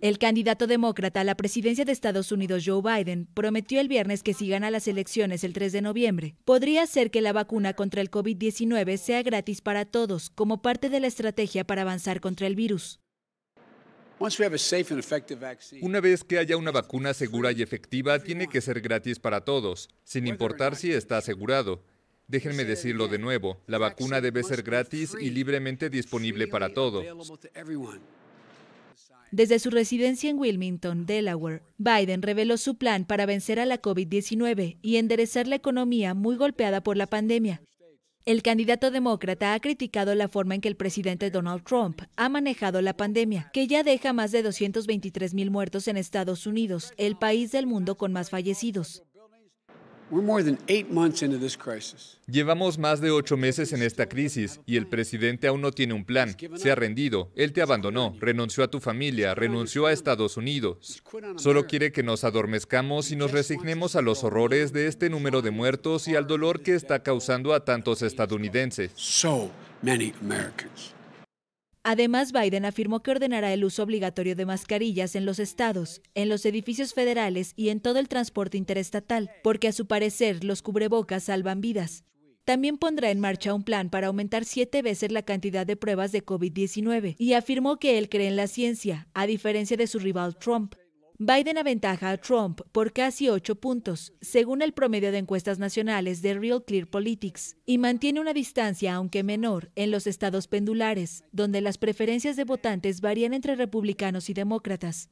El candidato demócrata a la presidencia de Estados Unidos, Joe Biden, prometió el viernes que si gana las elecciones el 3 de noviembre, podría ser que la vacuna contra el COVID-19 sea gratis para todos como parte de la estrategia para avanzar contra el virus. Una vez que haya una vacuna segura y efectiva, tiene que ser gratis para todos, sin importar si está asegurado. Déjenme decirlo de nuevo, la vacuna debe ser gratis y libremente disponible para todos. Desde su residencia en Wilmington, Delaware, Biden reveló su plan para vencer a la COVID-19 y enderezar la economía muy golpeada por la pandemia. El candidato demócrata ha criticado la forma en que el presidente Donald Trump ha manejado la pandemia, que ya deja más de 223 mil muertos en Estados Unidos, el país del mundo con más fallecidos. Llevamos más de ocho meses en esta crisis y el presidente aún no tiene un plan. Se ha rendido. Él te abandonó, renunció a tu familia, renunció a Estados Unidos. Solo quiere que nos adormezcamos y nos resignemos a los horrores de este número de muertos y al dolor que está causando a tantos estadounidenses. Además, Biden afirmó que ordenará el uso obligatorio de mascarillas en los estados, en los edificios federales y en todo el transporte interestatal, porque a su parecer los cubrebocas salvan vidas. También pondrá en marcha un plan para aumentar siete veces la cantidad de pruebas de COVID-19 y afirmó que él cree en la ciencia, a diferencia de su rival Trump. Biden aventaja a Trump por casi ocho puntos, según el promedio de encuestas nacionales de Real Clear Politics, y mantiene una distancia, aunque menor, en los estados pendulares, donde las preferencias de votantes varían entre republicanos y demócratas.